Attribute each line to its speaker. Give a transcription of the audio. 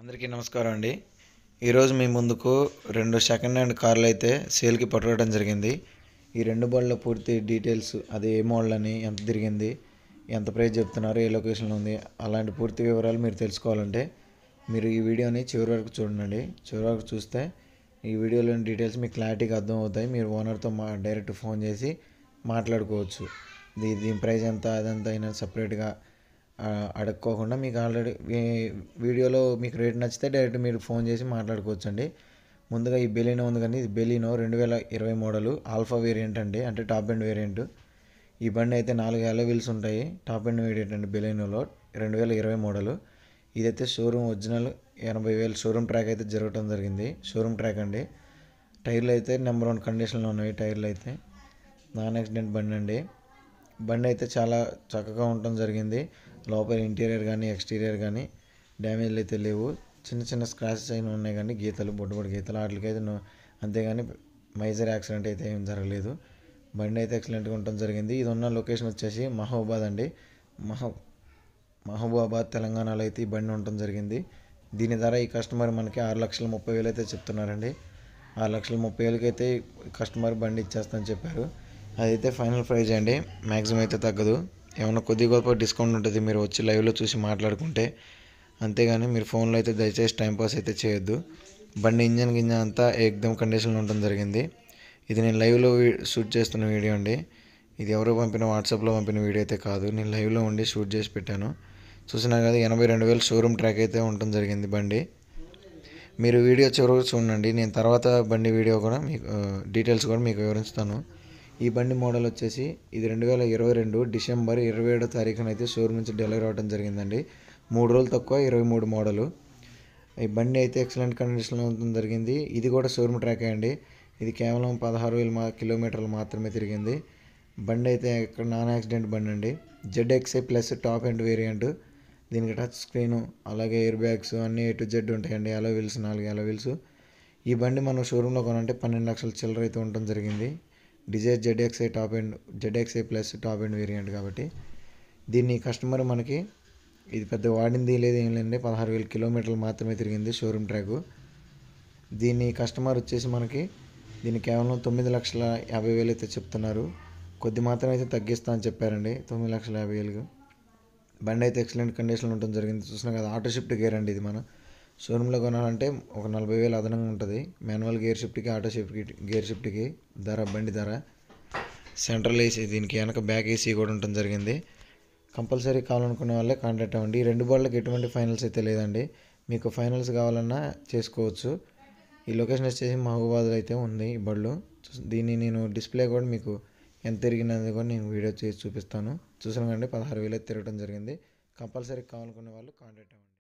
Speaker 1: అందరికీ నమస్కారం అండి ఈరోజు మీ ముందుకు రెండు సెకండ్ హ్యాండ్ కార్లు అయితే సేల్కి పట్టుకోవడం జరిగింది ఈ రెండు బళ్ళ పూర్తి డీటెయిల్స్ అది ఏ మోడల్ అని ఎంత తిరిగింది ఎంత ప్రైస్ చెప్తున్నారు ఏ లొకేషన్లో ఉంది అలాంటి పూర్తి వివరాలు మీరు తెలుసుకోవాలంటే మీరు ఈ వీడియోని చివరి వరకు చూడండి చివరి వరకు చూస్తే ఈ వీడియోలోని డీటెయిల్స్ మీకు క్లారిటీగా అర్థం అవుతాయి మీరు ఓనర్తో మా డైరెక్ట్ ఫోన్ చేసి మాట్లాడుకోవచ్చు దీని ప్రైస్ ఎంత అదంతా అయినా సపరేట్గా అడుక్కోకుండా మీకు ఆల్రెడీ వీడియోలో మీకు రేట్ నచ్చితే డైరెక్ట్ మీరు ఫోన్ చేసి మాట్లాడుకోవచ్చండి ముందుగా ఈ బెలినో ఉంది కానీ ఇది బెలినో రెండు వేల ఇరవై మోడలు ఆల్ఫా వేరియంట్ అండి అంటే టాప్ ఎండ్ వేరియంట్ ఈ బండి అయితే నాలుగు అలవిల్స్ ఉంటాయి టాప్ ఎండ్ వేరియంట్ అండి బెలినోలో రెండు వేల ఇరవై మోడలు ఇదైతే షోరూమ్ ఒరిజినల్ ఎనభై వేలు షోరూమ్ ట్రాక్ అయితే జరగటం జరిగింది షోరూమ్ ట్రాక్ అండి టైర్లు అయితే నెంబర్ వన్ కండిషన్లో ఉన్నాయి టైర్లు అయితే నాన్ యాక్సిడెంట్ బండి అండి బండి అయితే చాలా చక్కగా ఉండటం జరిగింది లోపల ఇంటీరియర్ కానీ ఎక్స్టీరియర్ కానీ డ్యామేజ్లు అయితే లేవు చిన్న చిన్న స్క్రాచెస్ అయినా ఉన్నాయి కానీ గీతలు బొడ్డు బొడ్డు గీతలు వాటికైతే అంతేగాని మైజర్ యాక్సిడెంట్ అయితే ఏం జరగలేదు బండి అయితే ఎక్సలెంట్గా ఉండటం జరిగింది ఇది ఉన్న లొకేషన్ వచ్చేసి మహబూబాద్ అండి మహ మహబూబాబాద్ తెలంగాణలో అయితే ఈ బండి ఉండటం జరిగింది దీని ధర ఈ కస్టమర్ మనకి ఆరు లక్షల ముప్పై వేలు అయితే చెప్తున్నారండి ఆరు లక్షల ముప్పై వేలకైతే కస్టమర్ బండి ఇచ్చేస్తానని చెప్పారు అదైతే ఫైనల్ ప్రైజ్ అండి మ్యాక్సిమం అయితే తగ్గదు ఏమైనా కొద్దిగా గొప్ప డిస్కౌంట్ ఉంటుంది మీరు వచ్చి లైవ్లో చూసి మాట్లాడుకుంటే అంతేగాని మీరు ఫోన్లో అయితే దయచేసి టైంపాస్ అయితే చేయొద్దు బండి ఇంజన్ గింజ అంతా ఏదో కండిషన్లో ఉండడం జరిగింది ఇది నేను లైవ్లో షూట్ చేస్తున్న వీడియో అండి ఇది ఎవరో పంపిన వాట్సాప్లో పంపిన వీడియో అయితే కాదు నేను లైవ్లో ఉండి షూట్ చేసి పెట్టాను చూసినా కదా ఎనభై రెండు వేలు షోరూమ్ ట్రాక్ అయితే ఉండడం జరిగింది బండి మీరు వీడియో చివరకు చూడండి నేను తర్వాత బండి వీడియో కూడా మీకు డీటెయిల్స్ కూడా మీకు వివరిస్తాను ఈ బండి మోడల్ వచ్చేసి ఇది రెండు వేల ఇరవై రెండు డిసెంబర్ ఇరవై ఏడో తారీఖున అయితే షోరూమ్ నుంచి డెలివరీ అవ్వడం జరిగిందండి మూడు రోజులు తక్కువ ఇరవై మూడు మోడలు ఈ బండి అయితే ఎక్సలెంట్ కండిషన్లో ఉండడం జరిగింది ఇది కూడా షోరూమ్ ట్రాక్ అండి ఇది కేవలం పదహారు వేల మా కిలోమీటర్లు మాత్రమే తిరిగింది బండి అయితే ఇక్కడ నాన్ యాక్సిడెంట్ బండి అండి Z X plus top end variant దీనికి టచ్ స్క్రీన్ అలాగే ఎయిర్ బ్యాగ్స్ అన్నీ ఏ టు జెడ్ ఉంటాయండి అలో వీల్స్ నాలుగు అలో వీల్స్ ఈ బండి మనం షోరూంలో కొనంటే పన్నెండు లక్షల చిల్లర అయితే ఉండడం జరిగింది Dzire ZXA top end ZXA plus top end variant కాబట్టి దీన్ని కస్టమర్ మనకి ఇది పెద్ద వాడింది లేదు ఏం లేదండి పదహారు వేల కిలోమీటర్లు మాత్రమే తిరిగింది షోరూమ్ ట్రాక్ దీన్ని కస్టమర్ వచ్చేసి మనకి దీన్ని కేవలం తొమ్మిది లక్షల యాభై వేలు అయితే చెప్తున్నారు కొద్ది మాత్రం అయితే తగ్గిస్తా అని చెప్పారండి తొమ్మిది లక్షల యాభై వేలు బండి అయితే ఎక్సలెంట్ కండిషన్లో ఉండడం జరిగింది చూసినా కదా ఆటో షిఫ్ట్ గేర్ అండి ఇది మన షోరూంలో కొనాలంటే ఒక నలభై వేలు అదనంగా ఉంటుంది మాన్యువల్ గేర్ షిఫ్ట్కి ఆటో షిఫ్ట్కి గేర్ షిఫ్ట్కి ధర బండి ధర సెంట్రల్ ఏసీ దీనికి వెనక బ్యాక్ ఏసీ కూడా ఉండటం జరిగింది కంపల్సరీ కావాలనుకునే వాళ్ళే కాంటాక్ట్ అవ్వండి ఈ రెండు బాళ్ళకి ఎటువంటి ఫైనల్స్ అయితే లేదండి మీకు ఫైనల్స్ కావాలన్నా చేసుకోవచ్చు ఈ లొకేషన్ వచ్చేసి మహబూబాద్లో అయితే ఉంది ఈ బళ్ళు దీన్ని నేను డిస్ప్లే కూడా మీకు ఎంత తిరిగినది కూడా నేను వీడియో చేసి చూపిస్తాను చూసాను కండి పదహారు వేలు తిరగడం జరిగింది కంపల్సరీ కావాలనుకునే వాళ్ళు కాంటాక్ట్ అవ్వండి